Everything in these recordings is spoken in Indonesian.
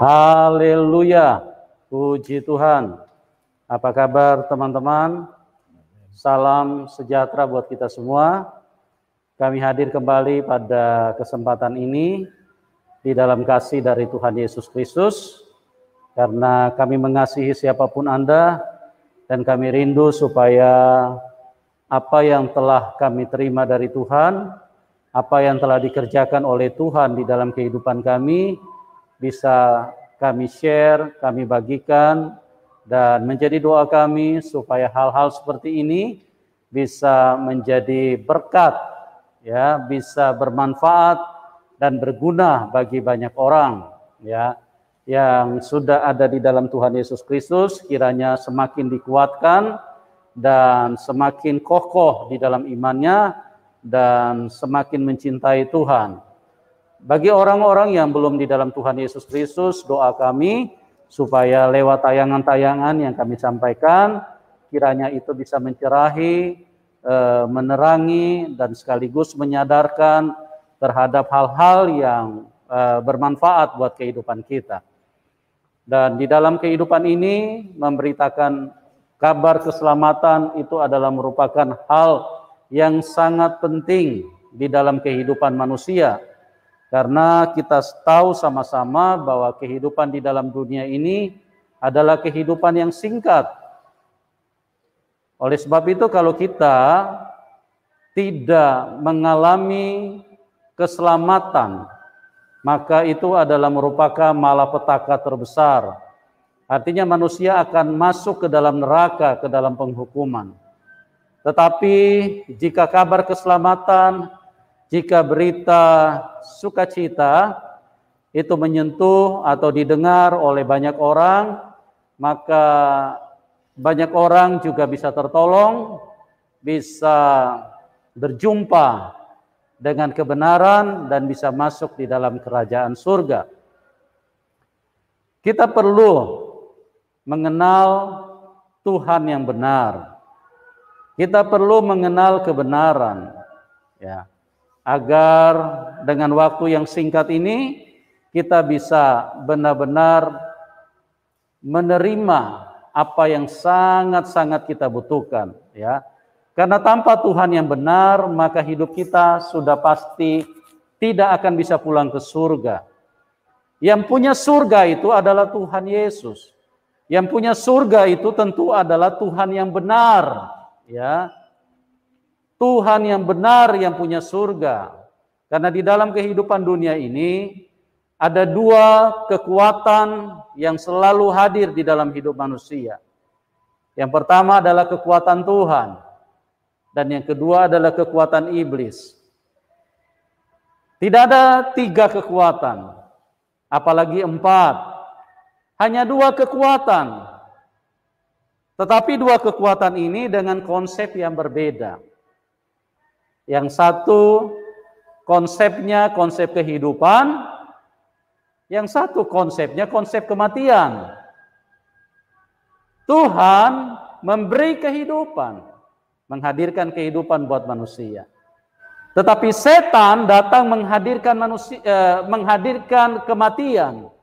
Haleluya. Puji Tuhan. Apa kabar teman-teman? Salam sejahtera buat kita semua. Kami hadir kembali pada kesempatan ini di dalam kasih dari Tuhan Yesus Kristus. Karena kami mengasihi siapapun Anda dan kami rindu supaya apa yang telah kami terima dari Tuhan, apa yang telah dikerjakan oleh Tuhan di dalam kehidupan kami, bisa kami share, kami bagikan dan menjadi doa kami supaya hal-hal seperti ini bisa menjadi berkat ya, bisa bermanfaat dan berguna bagi banyak orang ya yang sudah ada di dalam Tuhan Yesus Kristus kiranya semakin dikuatkan dan semakin kokoh di dalam imannya dan semakin mencintai Tuhan. Bagi orang-orang yang belum di dalam Tuhan Yesus Kristus, doa kami supaya lewat tayangan-tayangan yang kami sampaikan, kiranya itu bisa mencerahi, eh, menerangi, dan sekaligus menyadarkan terhadap hal-hal yang eh, bermanfaat buat kehidupan kita. Dan di dalam kehidupan ini, memberitakan kabar keselamatan itu adalah merupakan hal yang sangat penting di dalam kehidupan manusia karena kita tahu sama-sama bahwa kehidupan di dalam dunia ini adalah kehidupan yang singkat. Oleh sebab itu kalau kita tidak mengalami keselamatan, maka itu adalah merupakan malapetaka terbesar. Artinya manusia akan masuk ke dalam neraka, ke dalam penghukuman. Tetapi jika kabar keselamatan jika berita sukacita itu menyentuh atau didengar oleh banyak orang, maka banyak orang juga bisa tertolong, bisa berjumpa dengan kebenaran dan bisa masuk di dalam kerajaan surga. Kita perlu mengenal Tuhan yang benar. Kita perlu mengenal kebenaran. Ya agar dengan waktu yang singkat ini kita bisa benar-benar menerima apa yang sangat-sangat kita butuhkan ya. Karena tanpa Tuhan yang benar, maka hidup kita sudah pasti tidak akan bisa pulang ke surga. Yang punya surga itu adalah Tuhan Yesus. Yang punya surga itu tentu adalah Tuhan yang benar, ya. Tuhan yang benar yang punya surga. Karena di dalam kehidupan dunia ini ada dua kekuatan yang selalu hadir di dalam hidup manusia. Yang pertama adalah kekuatan Tuhan dan yang kedua adalah kekuatan iblis. Tidak ada tiga kekuatan, apalagi empat. Hanya dua kekuatan. Tetapi dua kekuatan ini dengan konsep yang berbeda. Yang satu konsepnya konsep kehidupan, yang satu konsepnya konsep kematian. Tuhan memberi kehidupan, menghadirkan kehidupan buat manusia. Tetapi setan datang menghadirkan manusia eh, menghadirkan kematian.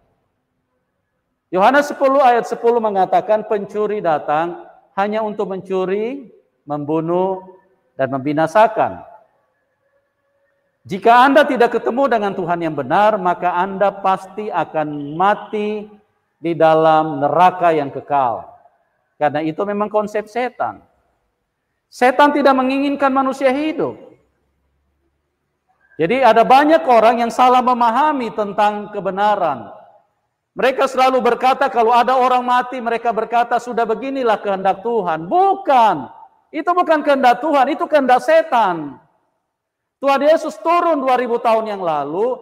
Yohanes 10 ayat 10 mengatakan pencuri datang hanya untuk mencuri, membunuh dan membinasakan. Jika Anda tidak ketemu dengan Tuhan yang benar, maka Anda pasti akan mati di dalam neraka yang kekal. Karena itu memang konsep setan. Setan tidak menginginkan manusia hidup. Jadi ada banyak orang yang salah memahami tentang kebenaran. Mereka selalu berkata kalau ada orang mati, mereka berkata sudah beginilah kehendak Tuhan. Bukan. Itu bukan kehendak Tuhan, itu kehendak setan. Tuhan Yesus turun 2000 tahun yang lalu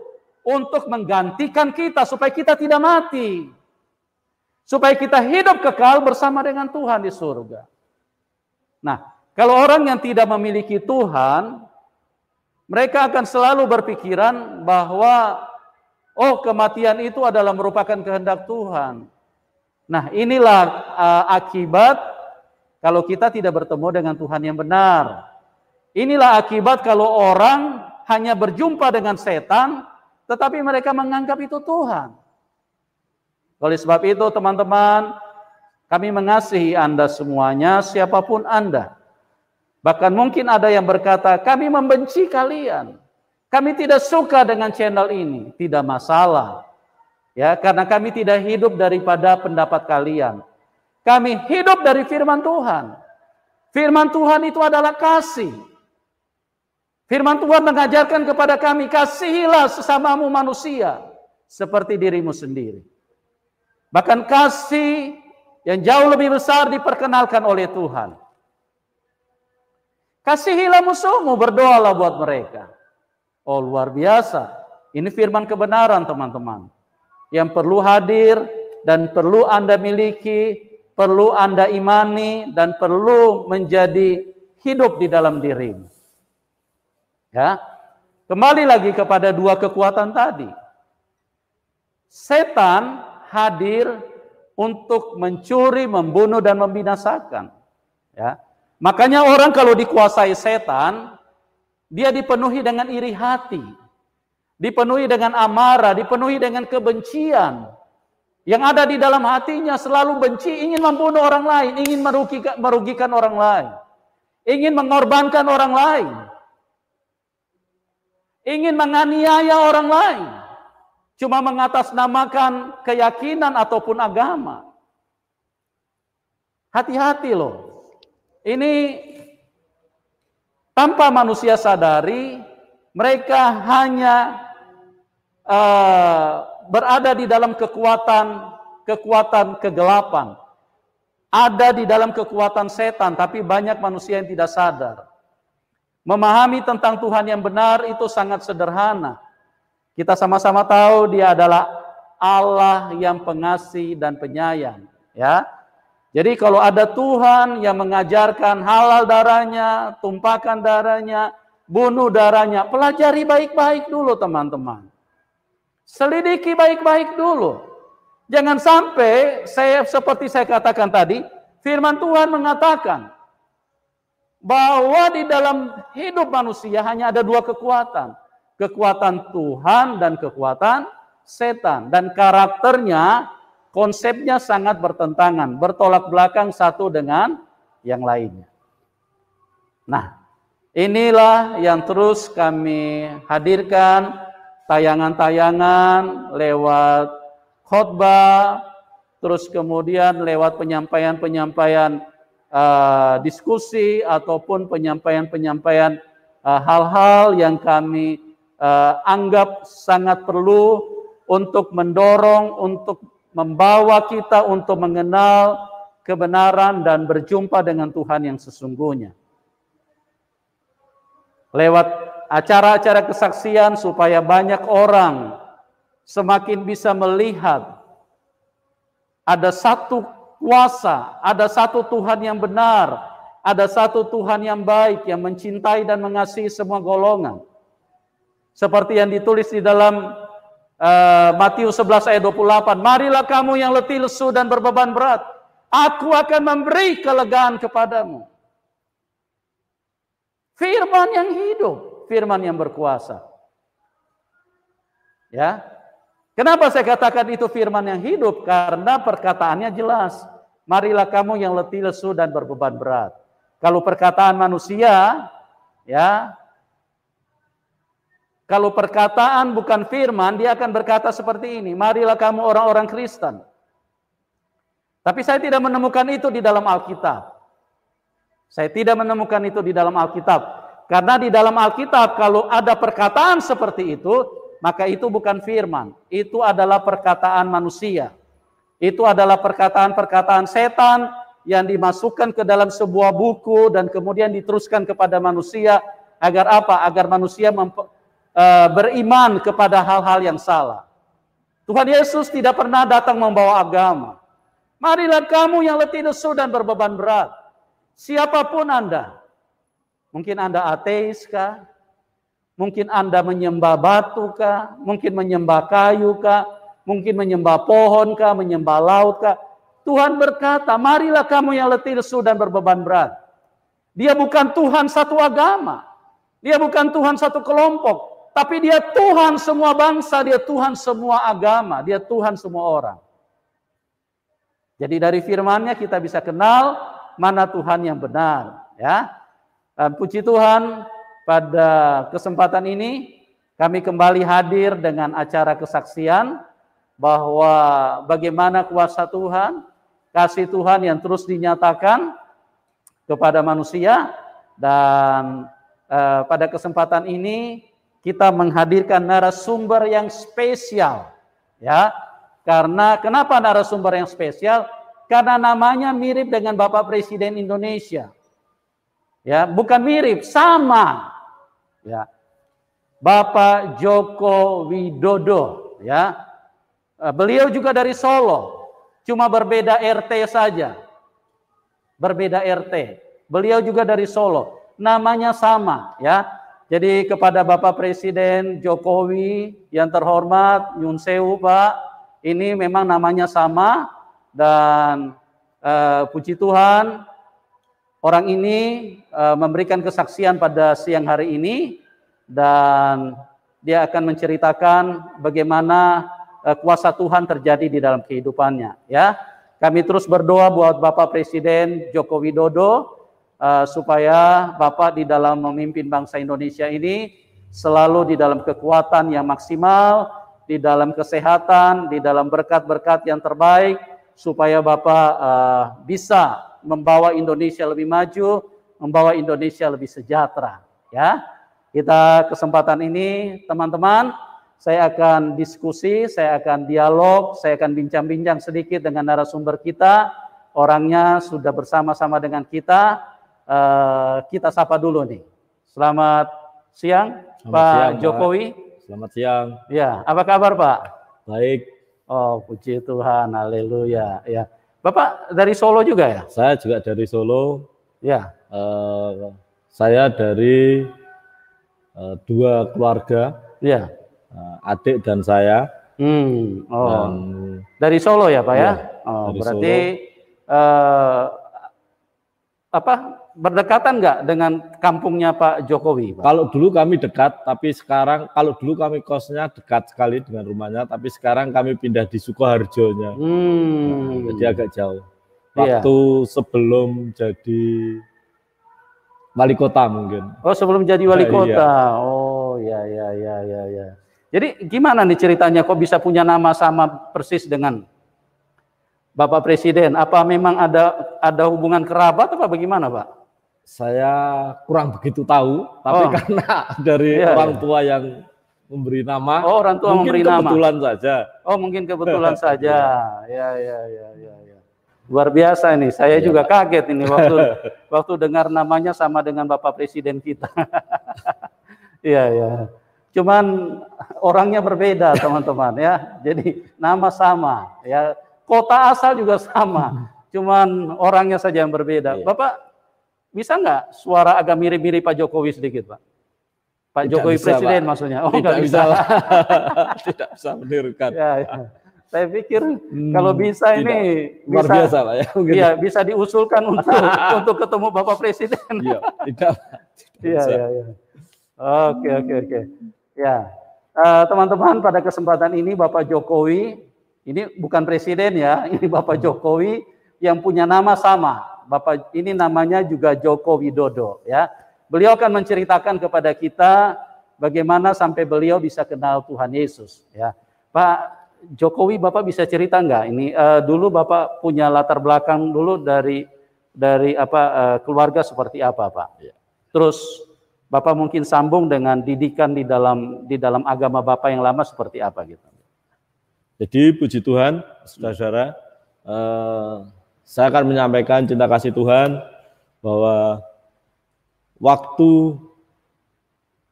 untuk menggantikan kita supaya kita tidak mati. Supaya kita hidup kekal bersama dengan Tuhan di surga. Nah, kalau orang yang tidak memiliki Tuhan, mereka akan selalu berpikiran bahwa oh kematian itu adalah merupakan kehendak Tuhan. Nah, inilah uh, akibat kalau kita tidak bertemu dengan Tuhan yang benar. Inilah akibat kalau orang hanya berjumpa dengan setan, tetapi mereka menganggap itu Tuhan. Oleh sebab itu, teman-teman, kami mengasihi Anda semuanya, siapapun Anda. Bahkan mungkin ada yang berkata, kami membenci kalian. Kami tidak suka dengan channel ini. Tidak masalah. Ya, karena kami tidak hidup daripada pendapat kalian. Kami hidup dari firman Tuhan. Firman Tuhan itu adalah kasih. Firman Tuhan mengajarkan kepada kami, kasihilah sesamamu manusia seperti dirimu sendiri. Bahkan kasih yang jauh lebih besar diperkenalkan oleh Tuhan. Kasihilah musuhmu, berdoalah buat mereka. Oh luar biasa. Ini firman kebenaran teman-teman. Yang perlu hadir dan perlu Anda miliki, perlu Anda imani dan perlu menjadi hidup di dalam dirimu. Ya. Kembali lagi kepada dua kekuatan tadi. Setan hadir untuk mencuri, membunuh dan membinasakan. Ya. Makanya orang kalau dikuasai setan, dia dipenuhi dengan iri hati, dipenuhi dengan amarah, dipenuhi dengan kebencian. Yang ada di dalam hatinya selalu benci, ingin membunuh orang lain, ingin merugikan, merugikan orang lain, ingin mengorbankan orang lain ingin menganiaya orang lain, cuma mengatasnamakan keyakinan ataupun agama. Hati-hati loh. Ini tanpa manusia sadari, mereka hanya uh, berada di dalam kekuatan kekuatan kegelapan. Ada di dalam kekuatan setan, tapi banyak manusia yang tidak sadar. Memahami tentang Tuhan yang benar itu sangat sederhana. Kita sama-sama tahu dia adalah Allah yang pengasih dan penyayang, ya. Jadi kalau ada Tuhan yang mengajarkan halal darahnya, tumpahkan darahnya, bunuh darahnya, pelajari baik-baik dulu teman-teman. Selidiki baik-baik dulu. Jangan sampai saya seperti saya katakan tadi, firman Tuhan mengatakan, bahwa di dalam hidup manusia hanya ada dua kekuatan, kekuatan Tuhan dan kekuatan setan dan karakternya konsepnya sangat bertentangan, bertolak belakang satu dengan yang lainnya. Nah, inilah yang terus kami hadirkan tayangan-tayangan lewat khotbah, terus kemudian lewat penyampaian-penyampaian Eh, diskusi ataupun penyampaian-penyampaian eh, hal-hal yang kami eh, anggap sangat perlu untuk mendorong, untuk membawa kita untuk mengenal kebenaran dan berjumpa dengan Tuhan yang sesungguhnya. Lewat acara-acara kesaksian supaya banyak orang semakin bisa melihat ada satu kuasa, ada satu Tuhan yang benar, ada satu Tuhan yang baik yang mencintai dan mengasihi semua golongan. Seperti yang ditulis di dalam uh, Matius 11 ayat 28, marilah kamu yang letih lesu dan berbeban berat, aku akan memberi kelegaan kepadamu. Firman yang hidup, firman yang berkuasa. Ya, Kenapa saya katakan itu firman yang hidup? Karena perkataannya jelas. Marilah kamu yang letih lesu dan berbeban berat. Kalau perkataan manusia, ya, kalau perkataan bukan firman, dia akan berkata seperti ini, marilah kamu orang-orang Kristen. Tapi saya tidak menemukan itu di dalam Alkitab. Saya tidak menemukan itu di dalam Alkitab. Karena di dalam Alkitab kalau ada perkataan seperti itu, maka itu bukan firman. Itu adalah perkataan manusia. Itu adalah perkataan-perkataan setan yang dimasukkan ke dalam sebuah buku dan kemudian diteruskan kepada manusia agar apa? Agar manusia e, beriman kepada hal-hal yang salah. Tuhan Yesus tidak pernah datang membawa agama. Marilah kamu yang letih lesu dan berbeban berat. Siapapun Anda. Mungkin Anda ateis kah? Mungkin Anda menyembah batu kah? Mungkin menyembah kayu kah? Mungkin menyembah pohon kah? Menyembah laut kah? Tuhan berkata, marilah kamu yang letih lesu dan berbeban berat. Dia bukan Tuhan satu agama. Dia bukan Tuhan satu kelompok. Tapi dia Tuhan semua bangsa, dia Tuhan semua agama, dia Tuhan semua orang. Jadi dari firmannya kita bisa kenal mana Tuhan yang benar. Ya, dan puji Tuhan pada kesempatan ini kami kembali hadir dengan acara kesaksian bahwa bagaimana kuasa Tuhan, kasih Tuhan yang terus dinyatakan kepada manusia dan eh, pada kesempatan ini kita menghadirkan narasumber yang spesial ya. Karena kenapa narasumber yang spesial? Karena namanya mirip dengan Bapak Presiden Indonesia. Ya, bukan mirip, sama ya Bapak Joko Widodo ya eh, beliau juga dari Solo cuma berbeda RT saja berbeda RT beliau juga dari Solo namanya sama ya jadi kepada Bapak Presiden Jokowi yang terhormat Nyun Sewu Pak, ini memang namanya sama dan eh, puji Tuhan Orang ini uh, memberikan kesaksian pada siang hari ini dan dia akan menceritakan bagaimana uh, kuasa Tuhan terjadi di dalam kehidupannya ya. Kami terus berdoa buat Bapak Presiden Joko Widodo uh, supaya Bapak di dalam memimpin bangsa Indonesia ini selalu di dalam kekuatan yang maksimal, di dalam kesehatan, di dalam berkat-berkat yang terbaik, supaya Bapak uh, bisa membawa Indonesia lebih maju, membawa Indonesia lebih sejahtera, ya. Kita kesempatan ini teman-teman saya akan diskusi, saya akan dialog, saya akan bincang-bincang sedikit dengan narasumber kita. Orangnya sudah bersama-sama dengan kita. Eh, kita sapa dulu nih. Selamat siang, Selamat Pak siang, Jokowi. Pak. Selamat siang. Ya, apa kabar Pak? Baik. Oh, puji Tuhan, haleluya. Ya, Bapak dari Solo juga ya? Saya juga dari Solo. Ya. Uh, saya dari uh, dua keluarga. Ya. Uh, adik dan saya. Hmm. Oh. Dan, dari Solo ya, Pak ya? ya? Oh, berarti uh, apa berdekatan nggak dengan kampungnya Pak Jokowi? Pak? Kalau dulu kami dekat, tapi sekarang kalau dulu kami kosnya dekat sekali dengan rumahnya, tapi sekarang kami pindah di Sukoharjonya, hmm. jadi agak jauh. Iya. Waktu iya. sebelum jadi wali kota mungkin. Oh sebelum jadi wali nah, iya. oh ya ya ya ya ya. Jadi gimana nih ceritanya kok bisa punya nama sama persis dengan Bapak Presiden? Apa memang ada ada hubungan kerabat atau bagaimana, Pak? saya kurang begitu tahu, tapi oh. karena dari iya, orang iya. tua yang memberi nama, oh, orang tua mungkin memberi kebetulan nama. saja. Oh, mungkin kebetulan saja. Iya. Ya, ya, ya, ya, ya. Luar biasa ini. Saya ya. juga kaget ini waktu waktu dengar namanya sama dengan Bapak Presiden kita. Iya, ya. Cuman orangnya berbeda, teman-teman ya. Jadi nama sama, ya. Kota asal juga sama. Hmm. Cuman orangnya saja yang berbeda. Ya. Bapak bisa nggak suara agak mirip-mirip Pak Jokowi sedikit, Pak? Pak tidak Jokowi bisa, presiden Pak. maksudnya. Oh, tidak bisa. bisa. tidak bisa menirukan. Ya, ya. Saya pikir hmm, kalau bisa tidak. ini luar bisa, biasa Pak ya. Mungkin. Iya, bisa diusulkan untuk untuk ketemu Bapak Presiden. Iya, tidak. Iya, iya, iya. Oke, oke, oke. Ya. Eh, teman-teman, uh, pada kesempatan ini Bapak Jokowi ini bukan presiden ya, ini Bapak hmm. Jokowi yang punya nama sama Bapak ini namanya juga Joko Widodo ya. Beliau akan menceritakan kepada kita bagaimana sampai beliau bisa kenal Tuhan Yesus ya. Pak Jokowi Bapak bisa cerita enggak ini uh, dulu Bapak punya latar belakang dulu dari dari apa uh, keluarga seperti apa Pak? Ya. Terus Bapak mungkin sambung dengan didikan di dalam di dalam agama Bapak yang lama seperti apa gitu. Jadi puji Tuhan, saudara-saudara, uh, saya akan menyampaikan cinta kasih Tuhan bahwa waktu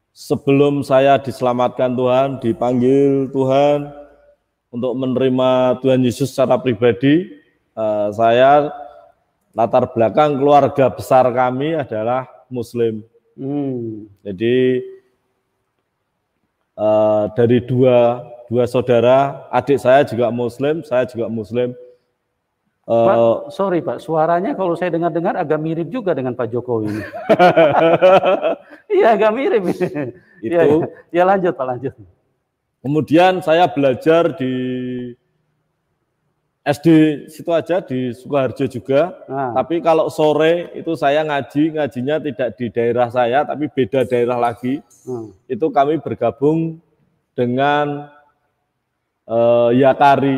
sebelum saya diselamatkan Tuhan, dipanggil Tuhan untuk menerima Tuhan Yesus secara pribadi, eh, saya latar belakang keluarga besar kami adalah Muslim. Hmm. Jadi eh, dari dua dua saudara, adik saya juga Muslim, saya juga Muslim. Pak, eh, sorry Pak, suaranya kalau saya dengar-dengar agak mirip juga dengan Pak Jokowi. Iya agak mirip. Iya, itu. Ya, ya lanjut Pak, lanjut. Kemudian saya belajar di SD situ aja di Sukoharjo juga. Nah. Tapi kalau sore itu saya ngaji, ngajinya tidak di daerah saya, tapi beda daerah lagi. Hmm. Itu kami bergabung dengan uh, eh, Yakari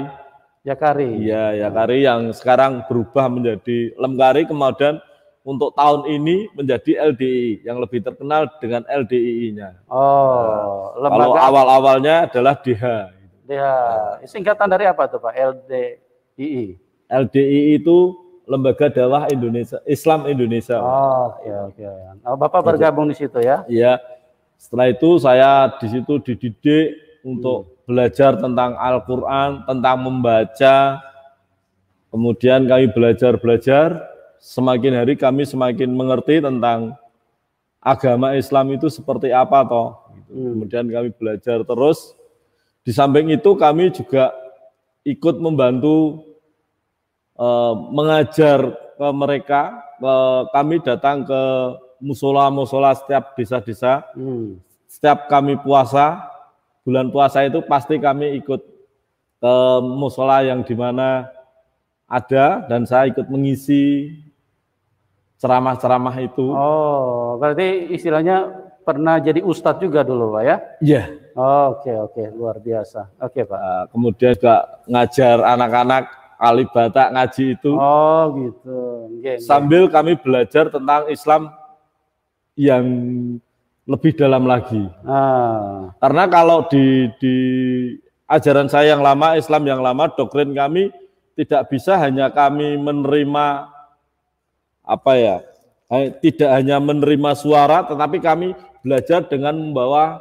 Yakari. Iya, Yakari yang sekarang berubah menjadi Lemkari kemudian untuk tahun ini menjadi LDI yang lebih terkenal dengan LDII-nya. Oh, nah, lembaga. Kalau awal-awalnya adalah DH. DH. Singkatan dari apa tuh Pak? LDII. LDII itu Lembaga Dawah Indonesia Islam Indonesia. Oh, oke okay, oke. Okay. Oh, Bapak bergabung di situ ya? Iya. Setelah itu saya di situ dididik untuk hmm belajar tentang Al-Quran, tentang membaca, kemudian kami belajar-belajar, semakin hari kami semakin mengerti tentang agama Islam itu seperti apa toh. Gitu. Hmm. Kemudian kami belajar terus. Di samping itu kami juga ikut membantu eh, mengajar ke mereka. Eh, kami datang ke musola-musola setiap desa-desa. Hmm. Setiap kami puasa, bulan puasa itu pasti kami ikut ke eh, musola yang dimana ada dan saya ikut mengisi ceramah-ceramah itu. Oh, berarti istilahnya pernah jadi ustadz juga dulu, Pak ya? Iya. Yeah. Oh, oke, okay, oke, okay. luar biasa. Oke, okay, Pak. Uh, kemudian juga ngajar anak-anak alibata ngaji itu. Oh, gitu. Okay, sambil okay. kami belajar tentang Islam yang lebih dalam lagi. Ah. Karena kalau di, di ajaran saya yang lama, Islam yang lama, doktrin kami tidak bisa hanya kami menerima apa ya, eh, tidak hanya menerima suara, tetapi kami belajar dengan membawa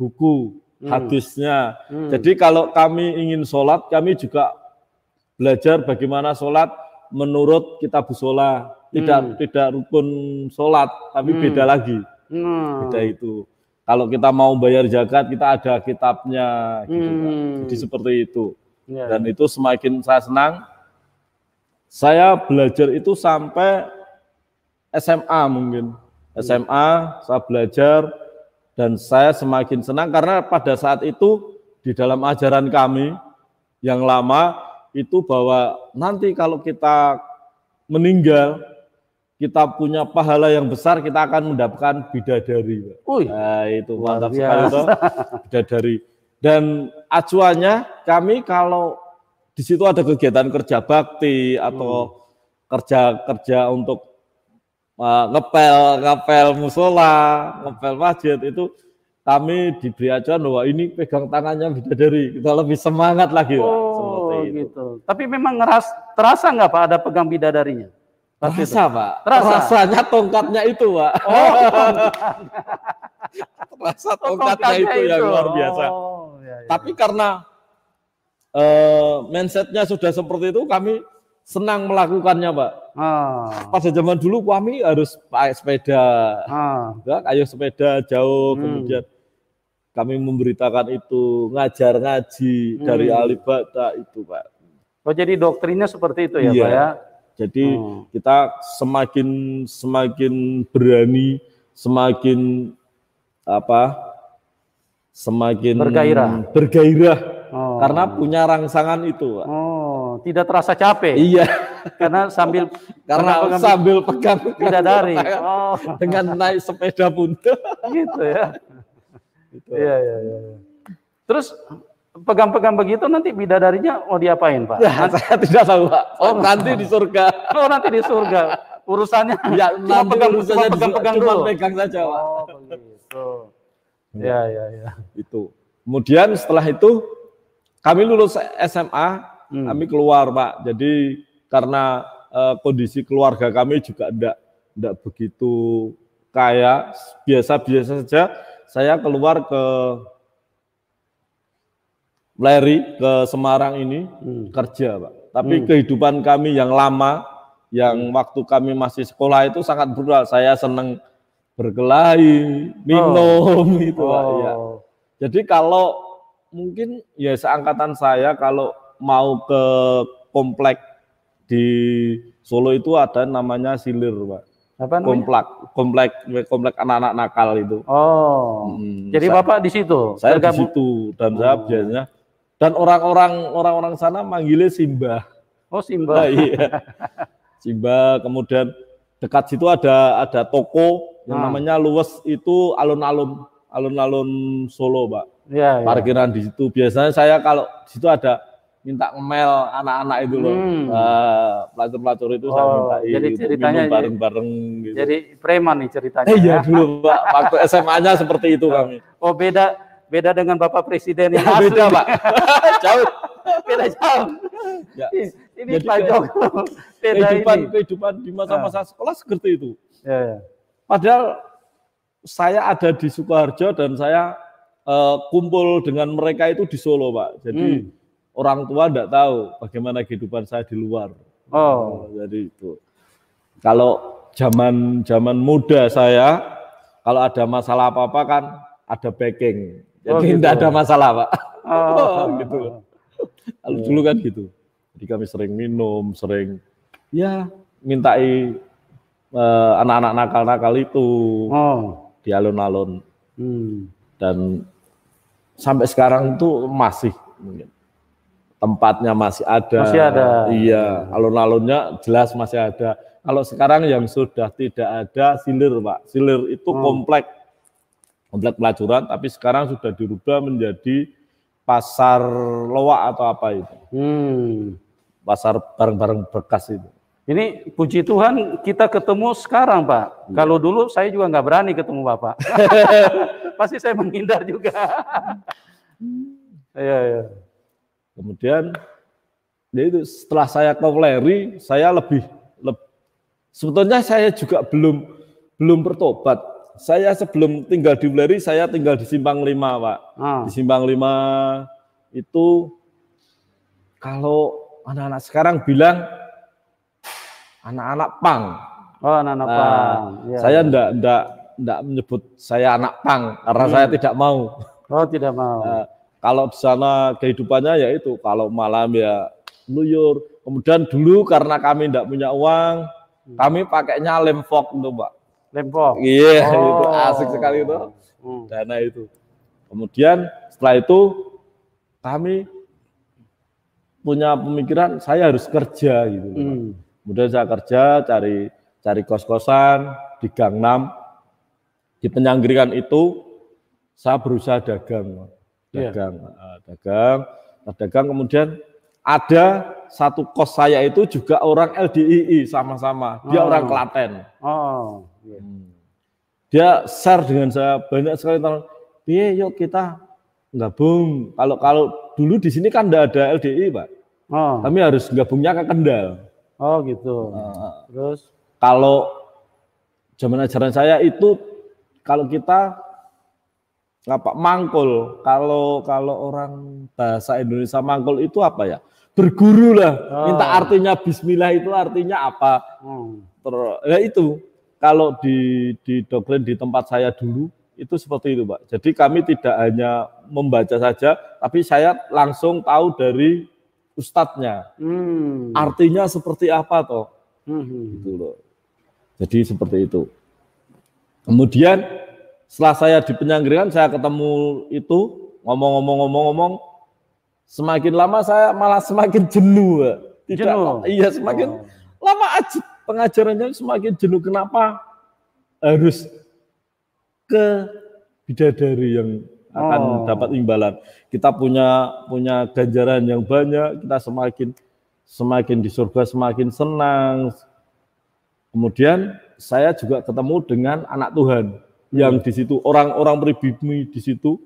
buku hmm. hadisnya. Hmm. Jadi kalau kami ingin sholat, kami juga belajar bagaimana sholat menurut kitab sholat. Tidak hmm. tidak rukun sholat, tapi hmm. beda lagi. Hmm. Beda itu. Kalau kita mau bayar zakat, kita ada kitabnya. Gitu kan. hmm. kan. Jadi seperti itu. Ya, Dan itu semakin saya senang. Saya belajar itu sampai SMA mungkin. SMA iya. saya belajar dan saya semakin senang karena pada saat itu di dalam ajaran kami yang lama itu bahwa nanti kalau kita meninggal kita punya pahala yang besar, kita akan mendapatkan bidadari. Uy, nah, itu mantap sekali toh. bidadari. Dan acuannya kami kalau di situ ada kegiatan kerja bakti atau kerja-kerja hmm. untuk uh, ngepel ngepel musola, ngepel masjid itu kami diberi acuan bahwa ini pegang tangannya bidadari, kita lebih semangat lagi. Oh, Pak. gitu. Tapi memang ngeras, terasa nggak Pak ada pegang bidadarinya? Terasa, Pak. Terasa. Rasanya tongkatnya itu, Pak. Oh. Rasa tongkatnya, itu, itu yang luar biasa. Oh, ya, ya. Tapi karena uh, mindsetnya sudah seperti itu, kami senang melakukannya, Pak. Ah. Pada zaman dulu kami harus pakai sepeda, ah. Ya, kayu ayo sepeda jauh, hmm. kemudian kami memberitakan itu, ngajar ngaji hmm. dari alibata itu, Pak. Oh, jadi doktrinnya seperti itu ya, iya. Pak ya? Jadi hmm. kita semakin semakin berani, semakin apa? Semakin bergairah. Bergairah. Oh. Karena punya rangsangan itu. Oh, tidak terasa capek. Iya. Karena sambil karena pegang, sambil pegang dari Oh. Dengan naik sepeda pun. gitu ya. Gitu. Iya, iya, iya. iya. Terus pegang-pegang begitu nanti bidadarinya mau diapain pak? Ya, saya tidak tahu pak. Oh, oh nanti di surga. Oh nanti di surga. Urusannya ya, cuma pegang urusannya cuma pegang pegang cuma pegang saja pak. Oh begitu. Ya ya ya. Itu. Kemudian setelah itu kami lulus SMA, hmm. kami keluar pak. Jadi karena uh, kondisi keluarga kami juga tidak tidak begitu kaya, biasa-biasa saja. Saya keluar ke Leri ke Semarang ini hmm. kerja, Pak. Tapi hmm. kehidupan kami yang lama, yang hmm. waktu kami masih sekolah itu sangat brutal. Saya senang berkelahi, minum oh. gitu, Pak. Iya. Oh. Ya. Jadi kalau mungkin ya seangkatan saya kalau mau ke komplek di Solo itu ada namanya Silir, Pak. Apa Komplek, komplek, komplek anak-anak nakal itu. Oh, hmm, jadi saya, bapak di situ? Saya di situ dan oh. saya biasanya dan orang-orang orang-orang sana manggilnya Simba. Oh Simba. Nah, iya. Simba. Kemudian dekat situ ada ada toko yang nah. namanya Luwes itu alun-alun alun-alun Solo, Pak. Iya. iya. Parkiran ya. di situ biasanya saya kalau di situ ada minta ngemel anak-anak itu loh. Hmm. Uh, pelacur-pelacur itu oh, saya minta jadi itu, ceritanya minum bareng-bareng gitu. Jadi preman nih ceritanya. Eh, iya dulu Pak, waktu SMA-nya seperti itu kami. Oh, beda Beda dengan Bapak Presiden yang asli. Beda, Pak. jauh. Beda jauh. Ya. Ini Pak Jokowi. Beda kehidupan, ini. kehidupan di masa-masa ah. sekolah seperti itu. Ya, ya. Padahal saya ada di Sukoharjo dan saya uh, kumpul dengan mereka itu di Solo, Pak. Jadi hmm. orang tua tidak tahu bagaimana kehidupan saya di luar. Oh, jadi itu. Kalau zaman zaman muda saya, kalau ada masalah apa apa kan ada backing. Jadi oh, gitu. tidak ada masalah, Pak. Oh, oh gitu. Oh. Lalu dulu kan gitu. Jadi kami sering minum, sering ya mintai anak eh, anak-anak nakal-nakal itu oh. di alun-alun. Hmm. Dan sampai sekarang tuh masih mungkin tempatnya masih ada. Masih ada. Iya, alun-alunnya jelas masih ada. Kalau sekarang yang sudah tidak ada silir, Pak. Silir itu oh. komplek komplek pelacuran, tapi sekarang sudah dirubah menjadi pasar loa atau apa itu. Hmm. Pasar barang-barang bekas itu. Ini puji Tuhan kita ketemu sekarang Pak. Ya. Kalau dulu saya juga nggak berani ketemu Bapak. Pasti saya menghindar juga. Iya, iya. Kemudian ya itu setelah saya ke Leri, saya lebih, lebih sebetulnya saya juga belum belum bertobat saya sebelum tinggal di Wuleri, saya tinggal di Simpang Lima, Pak. Ah. Di Simpang Lima itu kalau anak-anak sekarang bilang anak-anak pang. Oh, anak-anak nah, pang. Ya. Saya enggak iya. enggak enggak menyebut saya anak pang karena hmm. saya tidak mau. Oh, tidak mau. Nah, kalau di sana kehidupannya ya itu kalau malam ya luyur. Kemudian dulu karena kami enggak punya uang, hmm. kami pakainya lem fok itu, Pak. Lempo. Iya, oh. itu asik sekali itu. Hmm. Dana itu. Kemudian setelah itu kami punya pemikiran saya harus kerja gitu. Hmm. Kemudian saya kerja cari cari kos-kosan di Gang 6. Di penyanggrikan itu saya berusaha dagang. Iya. Dagang, yeah. dagang, nah, dagang kemudian ada satu kos saya itu juga orang LDII sama-sama. Dia oh. orang Klaten. Oh. Iya. Hmm. Dia share dengan saya banyak sekali tentang, iya yuk kita gabung. Kalau kalau dulu di sini kan enggak ada LDI pak, oh. kami harus gabungnya ke Kendal. Oh gitu. Nah, Terus kalau zaman ajaran saya itu kalau kita apa mangkul kalau kalau orang bahasa Indonesia mangkul itu apa ya berguru lah oh. minta artinya Bismillah itu artinya apa hmm. ter ya itu kalau di di doktrin di tempat saya dulu itu seperti itu Pak. Jadi kami tidak hanya membaca saja, tapi saya langsung tahu dari ustadznya. Hmm. Artinya seperti apa toh? Hmm. hmm. Gitu loh. Jadi seperti itu. Kemudian setelah saya di penyanggiran, saya ketemu itu ngomong-ngomong-ngomong-ngomong semakin lama saya malah semakin jenuh. Tidak, jenuh. iya semakin oh. lama aja pengajarannya semakin jenuh. Kenapa harus ke bidadari yang akan oh. dapat imbalan. Kita punya punya ganjaran yang banyak, kita semakin semakin di surga semakin senang. Kemudian saya juga ketemu dengan anak Tuhan hmm. yang di situ orang-orang pribumi di situ.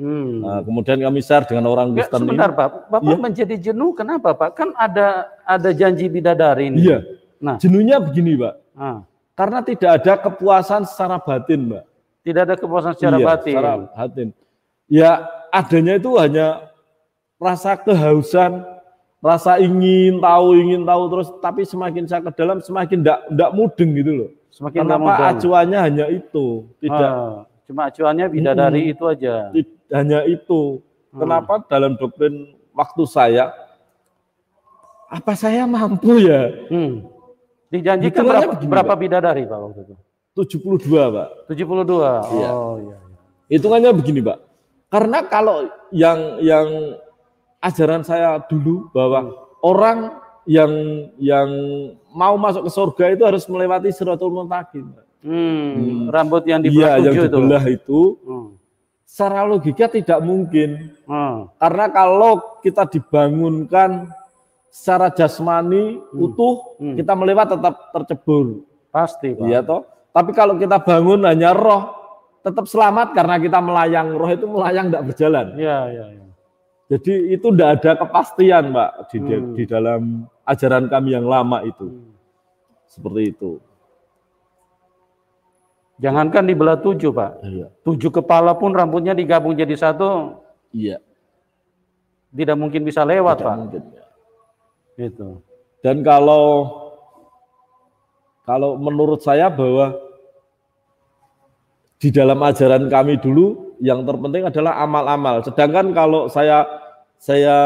Hmm. Nah, kemudian kami share dengan orang Kristen. Sebentar, ini. Pak. Bapak ya? menjadi jenuh kenapa, Pak? Kan ada ada janji bidadari ini. Iya Nah, jenuhnya begini, Pak. Ah. Karena tidak ada kepuasan secara batin, Mbak. Tidak ada kepuasan secara iya, batin. Secara batin. Ya, adanya itu hanya rasa kehausan, rasa ingin tahu, ingin tahu terus, tapi semakin saya ke dalam semakin tidak tidak mudeng gitu loh. Semakin Kenapa mudeng. acuannya hanya itu, tidak ah, cuma acuannya bidadari hmm, itu aja. Hanya itu. Hmm. Kenapa dalam doktrin waktu saya apa saya mampu ya? Hmm Dijanjikan berapa, begini, berapa Pak? bidadari Pak waktu itu? 72 Pak. 72. Oh iya. Iya, iya. Hitungannya begini Pak. Karena kalau yang yang ajaran saya dulu bahwa hmm. orang yang yang mau masuk ke surga itu harus melewati suratul muntakin. Hmm, hmm. Rambut yang iya, dibelah, ya, yang dibelah itu, itu hmm. secara logika tidak mungkin. Hmm. Karena kalau kita dibangunkan secara jasmani hmm. utuh hmm. kita melewat tetap tercebur pasti pak iya toh tapi kalau kita bangun hanya roh tetap selamat karena kita melayang roh itu melayang tidak berjalan iya iya ya. jadi itu tidak ada kepastian pak di, hmm. di dalam ajaran kami yang lama itu hmm. seperti itu Jangankan dibelah tujuh, Pak. ya. Tujuh kepala pun rambutnya digabung jadi satu. Iya. Tidak mungkin bisa lewat, tidak Pak. Mungkin. Ya. Gitu. Dan kalau kalau menurut saya bahwa di dalam ajaran kami dulu yang terpenting adalah amal-amal. Sedangkan kalau saya saya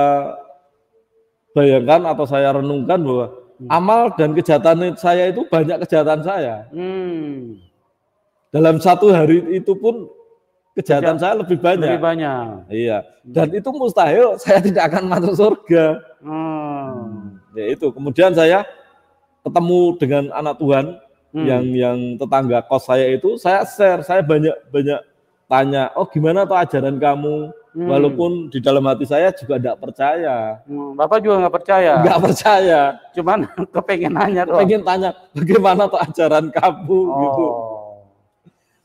bayangkan atau saya renungkan bahwa hmm. amal dan kejahatan saya itu banyak kejahatan saya. Hmm. Dalam satu hari itu pun kejahatan Kejahat, saya lebih banyak. Lebih banyak. Iya. Hmm. Dan itu mustahil saya tidak akan masuk surga. Hmm ya itu kemudian saya ketemu dengan anak Tuhan hmm. yang yang tetangga kos saya itu saya share saya banyak banyak tanya oh gimana tuh ajaran kamu hmm. walaupun di dalam hati saya juga tidak percaya hmm, bapak juga nggak percaya nggak percaya cuman kepengen nanya tuh pengen tanya bagaimana tuh ajaran kamu oh. gitu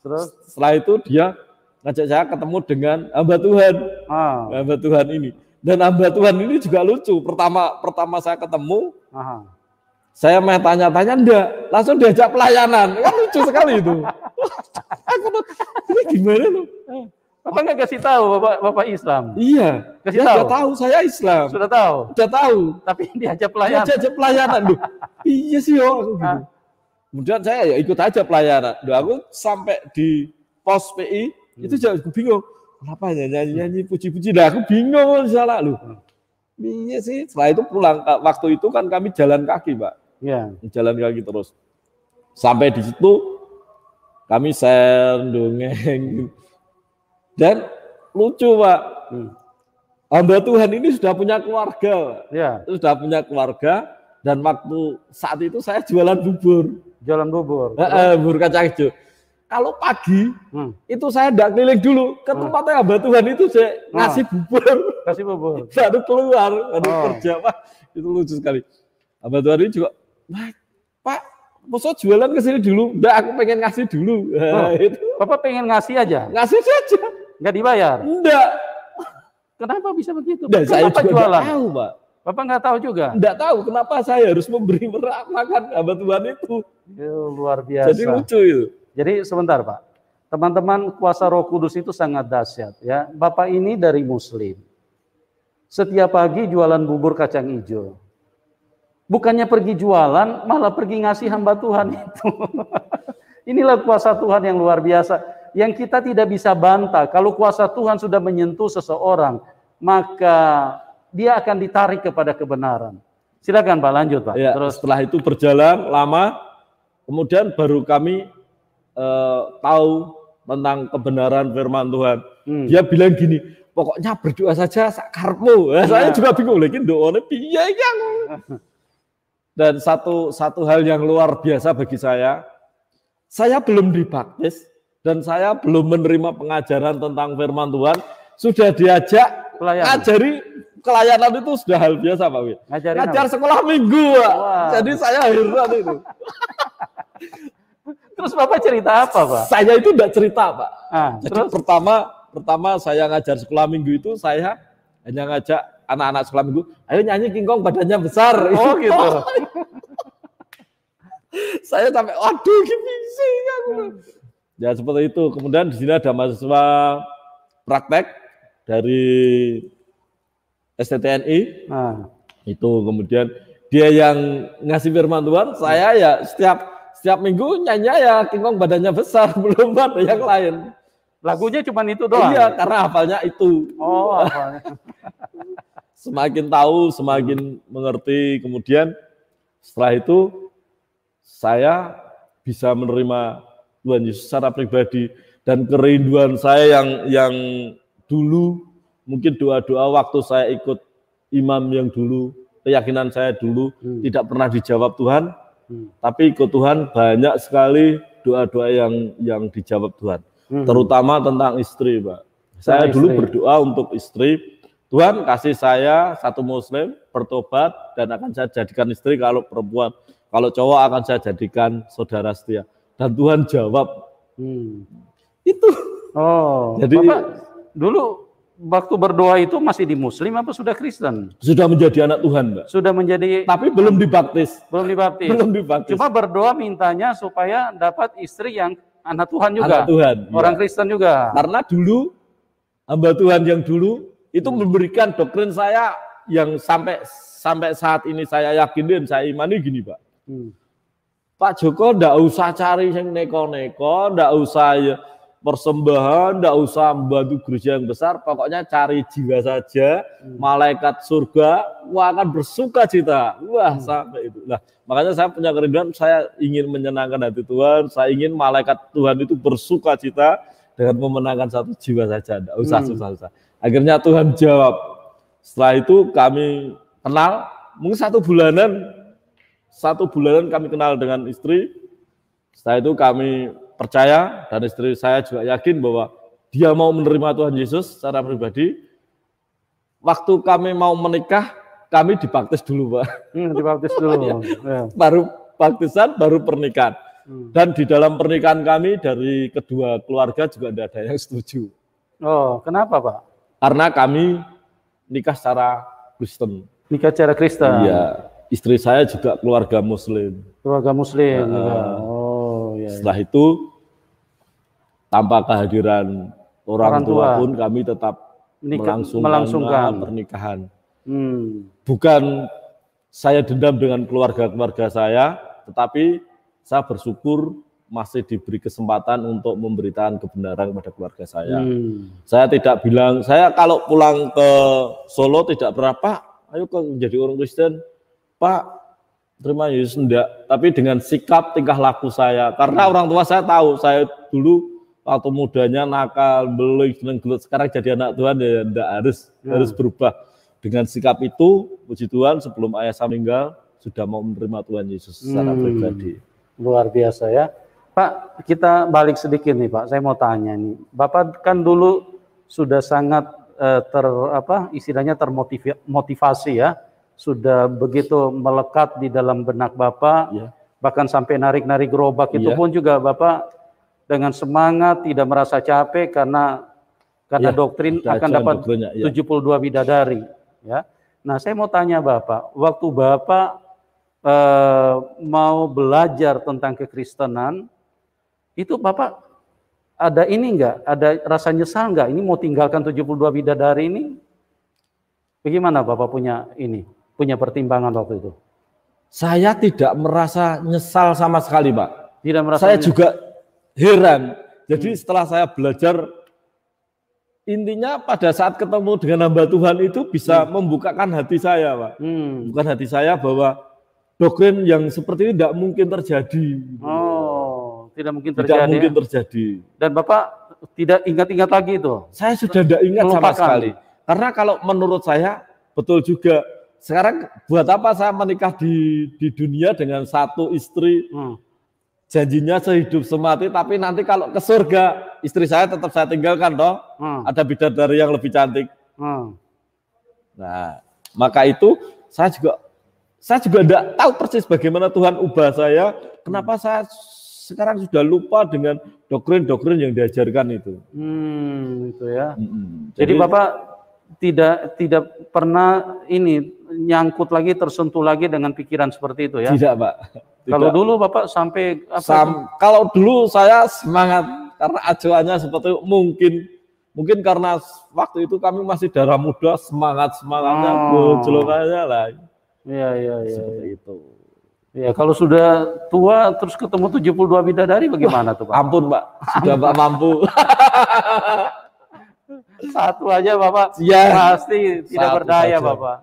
terus setelah itu dia ngajak saya ketemu dengan hamba Tuhan ah. hamba Tuhan ini dan hamba Tuhan ini juga lucu. Pertama pertama saya ketemu, Aha. saya mau tanya-tanya enggak, langsung diajak pelayanan. Kan lucu sekali itu. Aku ini gimana lu? Bapak nggak kasih tahu bapak bapak Islam. Iya. Kasih ya, tahu. Sudah tahu saya Islam. Sudah tahu. Sudah tahu. Tapi diajak pelayanan. Diajak pelayanan tuh iya sih yo. Gitu. Ah. Kemudian saya ya ikut aja pelayanan. Duh, aku sampai di pos PI hmm. itu jadi bingung kenapa ya nyanyi nyanyi puji puji lah aku bingung salah lu hmm. iya sih setelah itu pulang waktu itu kan kami jalan kaki pak ya. jalan kaki terus sampai di situ kami share dongeng dan lucu pak hmm. hamba Tuhan ini sudah punya keluarga ya. sudah punya keluarga dan waktu saat itu saya jualan bubur jualan bubur eh, bubur kacang hijau kalau pagi hmm. itu saya tidak keliling dulu ke hmm. tempatnya hamba hmm. Tuhan itu saya ah. ngasih bubur ngasih bubur baru keluar baru oh. kerja pak itu lucu sekali Abah Tuhan ini juga pak maksud jualan ke sini dulu? Enggak, aku pengen ngasih dulu. Oh, itu. Papa pengen ngasih aja? Ngasih saja. nggak dibayar? Enggak. Kenapa bisa begitu? Nah, kenapa saya juga jualan? tahu, Pak. Bapak nggak tahu juga? Nggak tahu. Kenapa saya harus memberi makan hamba Tuhan itu? Yuh, iya, luar biasa. Jadi lucu itu. Jadi sebentar Pak, teman-teman kuasa roh kudus itu sangat dahsyat ya. Bapak ini dari muslim. Setiap pagi jualan bubur kacang hijau. Bukannya pergi jualan, malah pergi ngasih hamba Tuhan itu. Inilah kuasa Tuhan yang luar biasa. Yang kita tidak bisa bantah. Kalau kuasa Tuhan sudah menyentuh seseorang, maka dia akan ditarik kepada kebenaran. Silakan Pak lanjut Pak. Ya, Terus setelah itu berjalan lama, kemudian baru kami uh, tahu tentang kebenaran firman Tuhan. Hmm. Dia bilang gini, pokoknya berdoa saja sakarpo. Ya, saya iya. juga bingung lagi doa piye yang. Dan satu satu hal yang luar biasa bagi saya, saya belum dibaptis dan saya belum menerima pengajaran tentang firman Tuhan, sudah diajak Pelayan. ngajari kelayanan itu sudah hal biasa Pak Wi. Ngajar sekolah minggu Jadi saya heran itu. Terus Bapak cerita apa, Pak? Saya itu tidak cerita, Pak. Ah, Jadi terus? pertama pertama saya ngajar sekolah minggu itu saya hanya ngajak anak-anak sekolah minggu, ayo nyanyi kingkong badannya besar. Oh gitu. saya sampai waduh gini sih ya. ya seperti itu. Kemudian di sini ada mahasiswa praktek dari STTNI. Nah. Itu kemudian dia yang ngasih firman Tuhan, saya ya setiap setiap minggu nyanyi ya King Kong badannya besar belum ada yang lain lagunya cuma itu doang iya karena hafalnya itu oh hafalnya semakin tahu semakin mengerti kemudian setelah itu saya bisa menerima Tuhan Yesus secara pribadi dan kerinduan saya yang yang dulu mungkin doa-doa waktu saya ikut imam yang dulu keyakinan saya dulu hmm. tidak pernah dijawab Tuhan Hmm. Tapi ikut Tuhan banyak sekali doa-doa yang yang dijawab Tuhan. Hmm. Terutama tentang istri, Pak. saya istri. dulu berdoa untuk istri, Tuhan kasih saya satu muslim bertobat dan akan saya jadikan istri kalau perempuan. Kalau cowok akan saya jadikan saudara setia. Dan Tuhan jawab. Hmm. Itu. Oh. Jadi Bapak dulu waktu berdoa itu masih di Muslim apa sudah Kristen? Sudah menjadi anak Tuhan, Mbak. Sudah menjadi. Tapi belum dibaptis. Belum dibaptis. Belum dibaptis. Cuma berdoa mintanya supaya dapat istri yang anak Tuhan juga. Anak Tuhan. Iya. Orang ya. Kristen juga. Karena dulu hamba Tuhan yang dulu itu memberikan doktrin saya yang sampai sampai saat ini saya yakinin, saya imani gini, Pak. Hmm. Pak Joko ndak usah cari yang neko-neko, ndak usah ya persembahan, tidak usah membantu gereja yang besar, pokoknya cari jiwa saja, hmm. malaikat surga, wah akan bersuka cita, wah hmm. sampai itu. Nah, makanya saya punya kerinduan, saya ingin menyenangkan hati Tuhan, saya ingin malaikat Tuhan itu bersuka cita dengan memenangkan satu jiwa saja, tidak usah hmm. susah-susah. Akhirnya Tuhan jawab. Setelah itu kami kenal, mungkin satu bulanan, satu bulanan kami kenal dengan istri. Setelah itu kami percaya dan istri saya juga yakin bahwa dia mau menerima Tuhan Yesus secara pribadi. Waktu kami mau menikah, kami dibaptis dulu, Pak. Hmm, dibaptis dulu. Ya. ya. Baru baptisan, baru pernikahan. Hmm. Dan di dalam pernikahan kami dari kedua keluarga juga tidak ada yang setuju. Oh, kenapa, Pak? Karena kami nikah secara Kristen. Nikah secara Kristen. Iya. Istri saya juga keluarga Muslim. Keluarga Muslim. Uh, oh, Oh, iya. Setelah itu tanpa kehadiran orang, orang tua, tua pun kami tetap melangsungkan, melangsungkan uh, pernikahan. Hmm. Bukan saya dendam dengan keluarga-keluarga saya, tetapi saya bersyukur masih diberi kesempatan untuk memberitakan kebenaran kepada keluarga saya. Hmm. Saya tidak bilang, saya kalau pulang ke Solo tidak pernah, Pak, ayo kok menjadi orang Kristen, Pak, terima Yesus, ya, enggak. Tapi dengan sikap, tingkah laku saya. Karena hmm. orang tua saya tahu, saya dulu atau mudanya nakal, belik, seneng gelut. Sekarang jadi anak Tuhan ya tidak harus ya. harus berubah. Dengan sikap itu, puji Tuhan sebelum ayah saya meninggal sudah mau menerima Tuhan Yesus secara hmm. pribadi. Luar biasa ya. Pak, kita balik sedikit nih Pak. Saya mau tanya nih. Bapak kan dulu sudah sangat eh, ter apa istilahnya termotivasi ya. Sudah begitu melekat di dalam benak Bapak. Ya. Bahkan sampai narik-narik gerobak itu ya. pun juga Bapak dengan semangat, tidak merasa capek karena karena ya, doktrin akan dapat ya. tujuh ya. 72 bidadari, ya. Nah, saya mau tanya Bapak, waktu Bapak eh, mau belajar tentang kekristenan, itu Bapak ada ini enggak? Ada rasa nyesal enggak? Ini mau tinggalkan 72 bidadari ini? Bagaimana Bapak punya ini? Punya pertimbangan waktu itu? Saya tidak merasa nyesal sama sekali, Pak. Tidak merasa. Saya nyesal. juga heran. Jadi hmm. setelah saya belajar intinya pada saat ketemu dengan hamba Tuhan itu bisa hmm. membukakan hati saya, Pak. Hmm. Bukan hati saya bahwa doktrin yang seperti ini tidak mungkin terjadi. Oh, tidak mungkin terjadi. Tidak mungkin ya. terjadi. Dan Bapak tidak ingat-ingat lagi itu. Saya sudah tidak ingat sama sekali. Karena kalau menurut saya betul juga. Sekarang buat apa saya menikah di di dunia dengan satu istri hmm janjinya sehidup semati tapi nanti kalau ke surga istri saya tetap saya tinggalkan toh hmm. ada bidadari yang lebih cantik hmm. nah maka itu saya juga saya juga tidak tahu persis bagaimana Tuhan ubah saya kenapa hmm. saya sekarang sudah lupa dengan doktrin-doktrin yang diajarkan itu hmm, itu ya hmm. jadi, jadi bapak tidak tidak pernah ini nyangkut lagi tersentuh lagi dengan pikiran seperti itu ya tidak pak kalau dulu Bapak sampai apa Sam, kalau dulu saya semangat karena acuannya seperti mungkin mungkin karena waktu itu kami masih darah muda semangat semangatnya oh. bojolongannya lah. Iya iya iya. Seperti ya. itu. Ya, kalau sudah tua terus ketemu 72 dari bagaimana tuh, Pak? Ampun, Pak. Sudah Pak mampu. Satu aja, Bapak. Ya. Pasti tidak berdaya, saja. Bapak.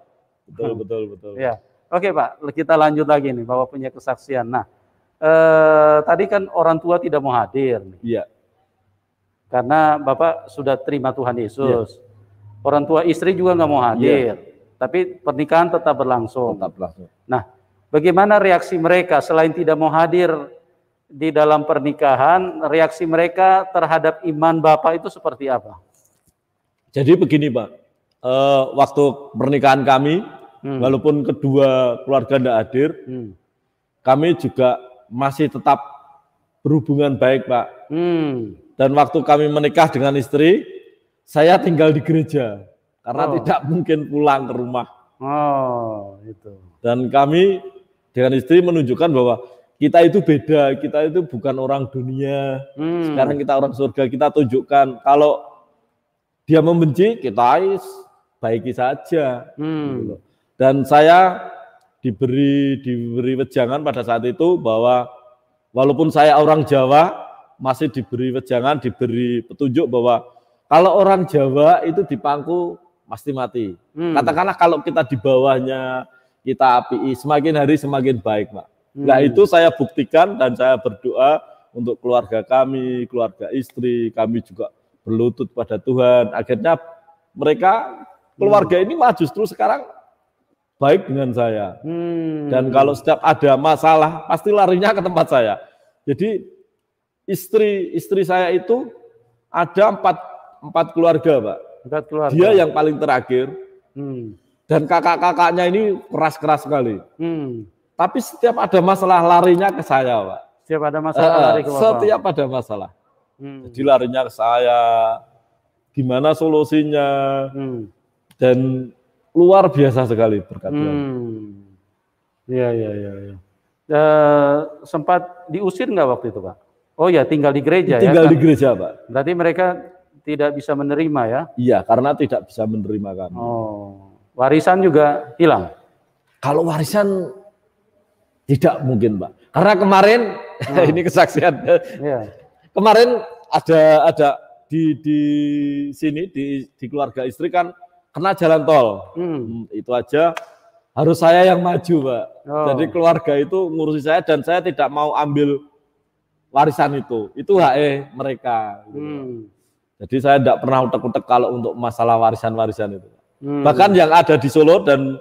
Betul, betul, betul. Ya. Oke Pak, kita lanjut lagi nih bahwa punya kesaksian. Nah, eh, tadi kan orang tua tidak mau hadir. Iya. Karena Bapak sudah terima Tuhan Yesus. Ya. Orang tua istri juga nggak mau hadir. Ya. Tapi pernikahan tetap berlangsung. Tetap berlangsung. Nah, bagaimana reaksi mereka selain tidak mau hadir di dalam pernikahan, reaksi mereka terhadap iman Bapak itu seperti apa? Jadi begini Pak, e, waktu pernikahan kami, hmm. walaupun kedua keluarga tidak hadir, hmm. kami juga masih tetap berhubungan baik, Pak. Hmm. Dan waktu kami menikah dengan istri, saya tinggal di gereja karena oh. tidak mungkin pulang ke rumah. Oh, itu. Dan kami dengan istri menunjukkan bahwa kita itu beda, kita itu bukan orang dunia. Hmm. Sekarang kita orang surga, kita tunjukkan kalau dia membenci kita baiki saja. Hmm. Gitu. Dan saya diberi diberi wejangan pada saat itu bahwa walaupun saya orang Jawa masih diberi wejangan, diberi petunjuk bahwa kalau orang Jawa itu dipangku pasti mati. Hmm. Katakanlah kalau kita di bawahnya kita api semakin hari semakin baik, Pak. Hmm. Nah, itu saya buktikan dan saya berdoa untuk keluarga kami, keluarga istri, kami juga berlutut pada Tuhan. Akhirnya mereka keluarga ini mah justru sekarang baik dengan saya. Hmm. Dan kalau setiap ada masalah, pasti larinya ke tempat saya. Jadi istri istri saya itu ada empat empat keluarga, Pak. Empat keluarga. Dia yang paling terakhir. Hmm. Dan kakak-kakaknya ini keras-keras sekali. Hmm. Tapi setiap ada masalah larinya ke saya, Pak. Setiap ada masalah uh, lari ke Bapak. Setiap ada masalah. Hmm. Jadi larinya ke saya. Gimana solusinya? Hmm. Dan luar biasa sekali berkat Tuhan. Hmm. Iya, iya, iya. Ya. E, sempat diusir nggak waktu itu, Pak? Oh ya, tinggal di gereja tinggal ya. Tinggal kan? di gereja, Pak. Berarti mereka tidak bisa menerima ya? Iya, karena tidak bisa menerima kami. Oh. Warisan juga hilang. Kalau warisan tidak mungkin, Pak. Karena kemarin oh. ini kesaksian. Iya. Kemarin ada ada di di sini di di keluarga istri kan kena jalan tol. Hmm. hmm. Itu aja harus saya yang maju, Pak. Oh. Jadi keluarga itu ngurusi saya dan saya tidak mau ambil warisan itu. Itu hak e mereka. Gitu. Hmm. Jadi saya tidak pernah utek-utek kalau untuk masalah warisan-warisan itu. Hmm. Bahkan yang ada di Solo dan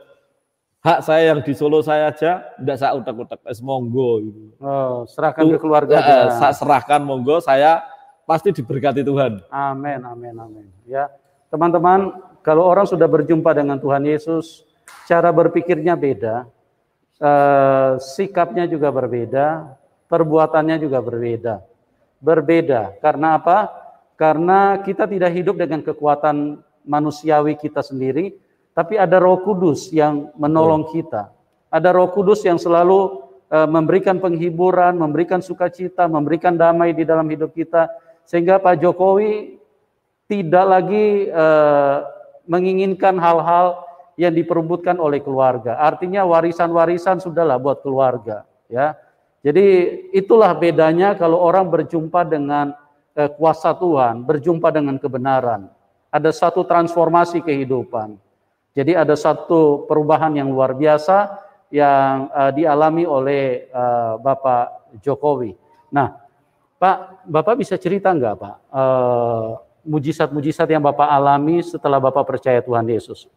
hak saya yang di Solo saya aja tidak saya utak utek es monggo gitu. Oh, serahkan itu, ke keluarga. Eh, saya serahkan monggo saya pasti diberkati Tuhan. Amin, amin, amin. Ya, teman-teman kalau orang sudah berjumpa dengan Tuhan Yesus, cara berpikirnya beda, eh, sikapnya juga berbeda, perbuatannya juga berbeda. Berbeda karena apa? Karena kita tidak hidup dengan kekuatan manusiawi kita sendiri, tapi ada Roh Kudus yang menolong kita. Ada Roh Kudus yang selalu eh, memberikan penghiburan, memberikan sukacita, memberikan damai di dalam hidup kita, sehingga Pak Jokowi tidak lagi eh, menginginkan hal-hal yang diperebutkan oleh keluarga. Artinya warisan-warisan sudahlah buat keluarga, ya. Jadi itulah bedanya kalau orang berjumpa dengan eh, kuasa Tuhan, berjumpa dengan kebenaran. Ada satu transformasi kehidupan. Jadi ada satu perubahan yang luar biasa yang eh, dialami oleh eh, Bapak Jokowi. Nah, Pak, Bapak bisa cerita enggak, Pak? Eh, mujizat-mujizat yang Bapak alami setelah Bapak percaya Tuhan Yesus?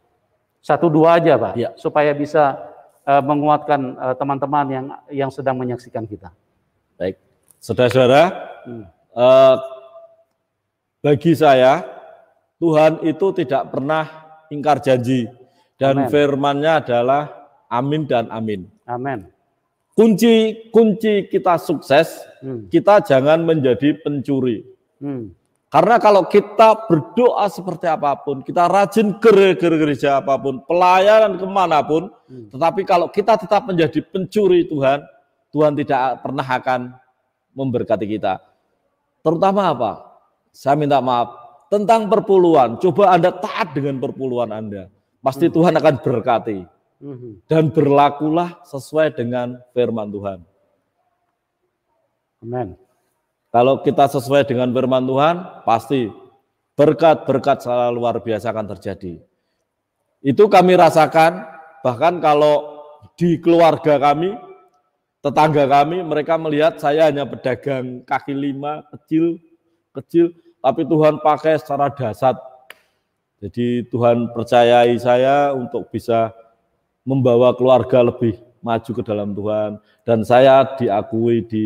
Satu dua aja, Pak, ya. supaya bisa uh, menguatkan e, teman-teman uh, yang yang sedang menyaksikan kita. Baik, saudara-saudara, hmm. uh, bagi saya Tuhan itu tidak pernah ingkar janji dan amen. firman-Nya adalah amin dan amin. Amin. Kunci kunci kita sukses, hmm. kita jangan menjadi pencuri. Hmm. Karena kalau kita berdoa seperti apapun, kita rajin gereja gereja apapun, pelayanan kemanapun, hmm. tetapi kalau kita tetap menjadi pencuri Tuhan, Tuhan tidak pernah akan memberkati kita. Terutama apa? Saya minta maaf tentang perpuluhan. Coba Anda taat dengan perpuluhan Anda, pasti hmm. Tuhan akan berkati. Hmm. Dan berlakulah sesuai dengan firman Tuhan. Amen. Kalau kita sesuai dengan firman Tuhan, pasti berkat-berkat secara luar biasa akan terjadi. Itu kami rasakan, bahkan kalau di keluarga kami, tetangga kami, mereka melihat saya hanya pedagang kaki lima, kecil, kecil, tapi Tuhan pakai secara dasar. Jadi Tuhan percayai saya untuk bisa membawa keluarga lebih maju ke dalam Tuhan. Dan saya diakui di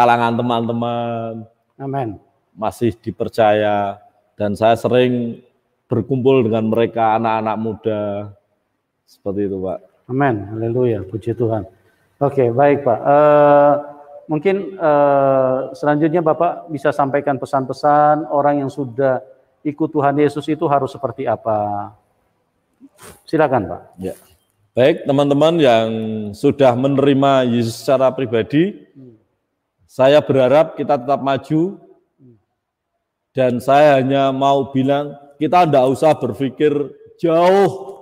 kalangan teman-teman. Amin. Masih dipercaya dan saya sering berkumpul dengan mereka anak-anak muda. Seperti itu, Pak. Amin. Haleluya. Puji Tuhan. Oke, baik, Pak. Uh, mungkin uh, selanjutnya Bapak bisa sampaikan pesan-pesan orang yang sudah ikut Tuhan Yesus itu harus seperti apa? Silakan Pak. Ya. Baik teman-teman yang sudah menerima Yesus secara pribadi, hmm. Saya berharap kita tetap maju dan saya hanya mau bilang kita tidak usah berpikir jauh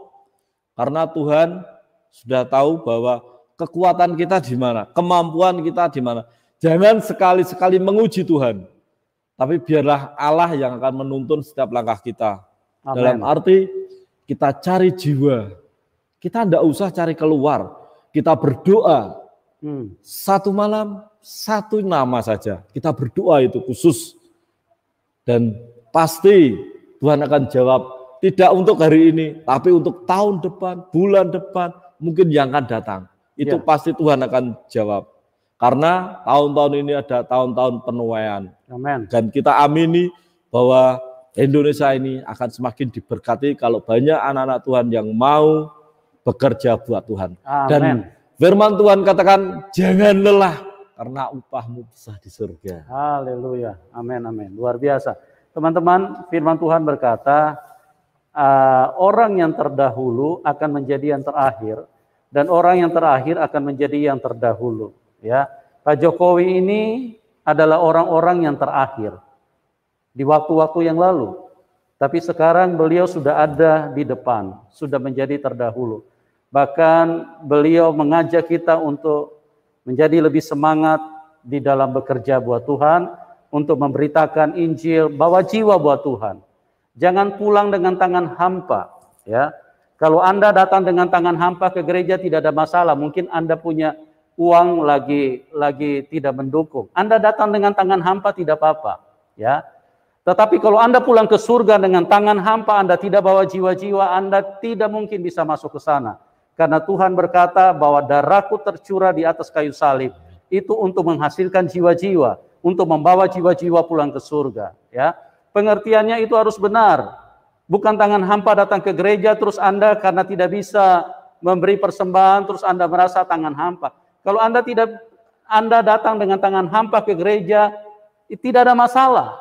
karena Tuhan sudah tahu bahwa kekuatan kita di mana, kemampuan kita di mana. Jangan sekali-sekali menguji Tuhan, tapi biarlah Allah yang akan menuntun setiap langkah kita. Amen. Dalam arti kita cari jiwa, kita tidak usah cari keluar, kita berdoa hmm. satu malam, satu nama saja. Kita berdoa itu khusus. Dan pasti Tuhan akan jawab, tidak untuk hari ini, tapi untuk tahun depan, bulan depan, mungkin yang akan datang. Itu ya. pasti Tuhan akan jawab. Karena tahun-tahun ini ada tahun-tahun penuaian. Amen. Dan kita amini bahwa Indonesia ini akan semakin diberkati kalau banyak anak-anak Tuhan yang mau bekerja buat Tuhan. Amen. Dan firman Tuhan katakan, jangan lelah karena upahmu besar di surga. Haleluya. Amin amin. Luar biasa. Teman-teman, firman Tuhan berkata, ah, orang yang terdahulu akan menjadi yang terakhir dan orang yang terakhir akan menjadi yang terdahulu, ya. Pak Jokowi ini adalah orang-orang yang terakhir di waktu-waktu yang lalu. Tapi sekarang beliau sudah ada di depan, sudah menjadi terdahulu. Bahkan beliau mengajak kita untuk menjadi lebih semangat di dalam bekerja buat Tuhan, untuk memberitakan Injil, bawa jiwa buat Tuhan. Jangan pulang dengan tangan hampa, ya. Kalau Anda datang dengan tangan hampa ke gereja tidak ada masalah, mungkin Anda punya uang lagi lagi tidak mendukung. Anda datang dengan tangan hampa tidak apa-apa, ya. Tetapi kalau Anda pulang ke surga dengan tangan hampa, Anda tidak bawa jiwa-jiwa, Anda tidak mungkin bisa masuk ke sana. Karena Tuhan berkata bahwa darahku tercurah di atas kayu salib. Itu untuk menghasilkan jiwa-jiwa. Untuk membawa jiwa-jiwa pulang ke surga. Ya, Pengertiannya itu harus benar. Bukan tangan hampa datang ke gereja terus Anda karena tidak bisa memberi persembahan terus Anda merasa tangan hampa. Kalau Anda tidak Anda datang dengan tangan hampa ke gereja tidak ada masalah.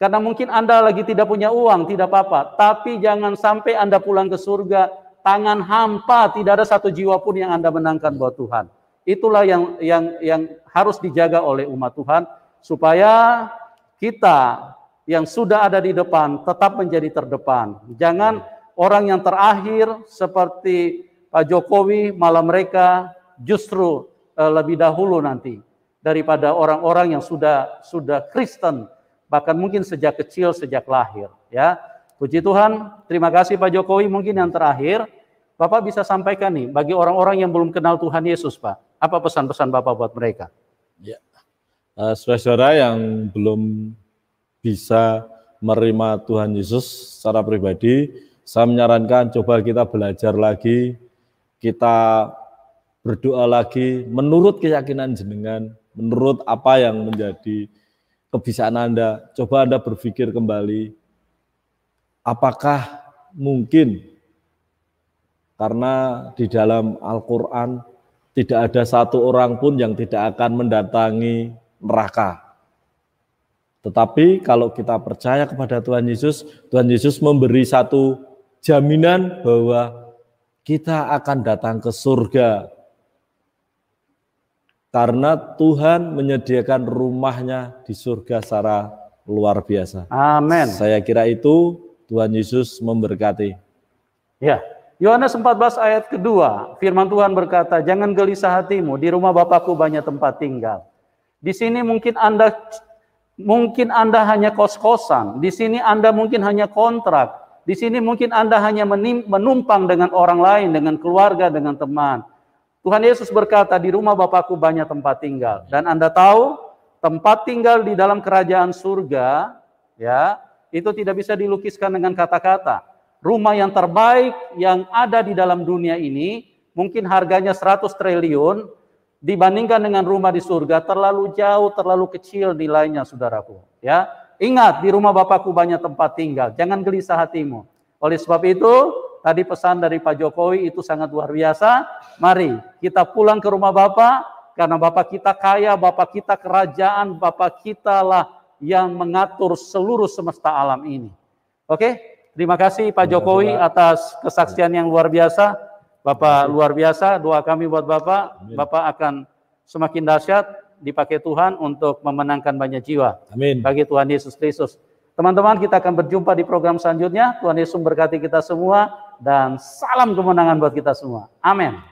Karena mungkin Anda lagi tidak punya uang, tidak apa-apa. Tapi jangan sampai Anda pulang ke surga tangan hampa, tidak ada satu jiwa pun yang Anda menangkan buat Tuhan. Itulah yang yang yang harus dijaga oleh umat Tuhan supaya kita yang sudah ada di depan tetap menjadi terdepan. Jangan orang yang terakhir seperti Pak Jokowi malah mereka justru eh, lebih dahulu nanti daripada orang-orang yang sudah sudah Kristen bahkan mungkin sejak kecil sejak lahir ya. Puji Tuhan, terima kasih Pak Jokowi. Mungkin yang terakhir, Bapak bisa sampaikan nih bagi orang-orang yang belum kenal Tuhan Yesus, Pak. Apa pesan-pesan Bapak buat mereka? Ya. Uh, eh, saudara yang belum bisa menerima Tuhan Yesus secara pribadi, saya menyarankan coba kita belajar lagi, kita berdoa lagi menurut keyakinan jenengan, menurut apa yang menjadi kebisaan Anda. Coba Anda berpikir kembali, Apakah mungkin karena di dalam Al-Quran tidak ada satu orang pun yang tidak akan mendatangi neraka. Tetapi kalau kita percaya kepada Tuhan Yesus, Tuhan Yesus memberi satu jaminan bahwa kita akan datang ke surga. Karena Tuhan menyediakan rumahnya di surga secara luar biasa. Amin. Saya kira itu Tuhan Yesus memberkati. Ya, Yohanes 14 ayat kedua, firman Tuhan berkata, jangan gelisah hatimu, di rumah Bapakku banyak tempat tinggal. Di sini mungkin Anda mungkin Anda hanya kos-kosan, di sini Anda mungkin hanya kontrak, di sini mungkin Anda hanya menumpang dengan orang lain, dengan keluarga, dengan teman. Tuhan Yesus berkata, di rumah Bapakku banyak tempat tinggal. Dan Anda tahu, tempat tinggal di dalam kerajaan surga, ya, itu tidak bisa dilukiskan dengan kata-kata. Rumah yang terbaik yang ada di dalam dunia ini mungkin harganya 100 triliun dibandingkan dengan rumah di surga terlalu jauh, terlalu kecil nilainya saudaraku, ya. Ingat di rumah Bapakku banyak tempat tinggal, jangan gelisah hatimu. Oleh sebab itu, tadi pesan dari Pak Jokowi itu sangat luar biasa. Mari kita pulang ke rumah Bapak karena Bapak kita kaya, Bapak kita kerajaan, Bapak kita lah yang mengatur seluruh semesta alam ini. Oke, terima kasih Pak Jokowi atas kesaksian yang luar biasa. Bapak luar biasa, doa kami buat Bapak, Bapak akan semakin dahsyat dipakai Tuhan untuk memenangkan banyak jiwa. Amin. Bagi Tuhan Yesus Kristus. Teman-teman, kita akan berjumpa di program selanjutnya. Tuhan Yesus memberkati kita semua dan salam kemenangan buat kita semua. Amin.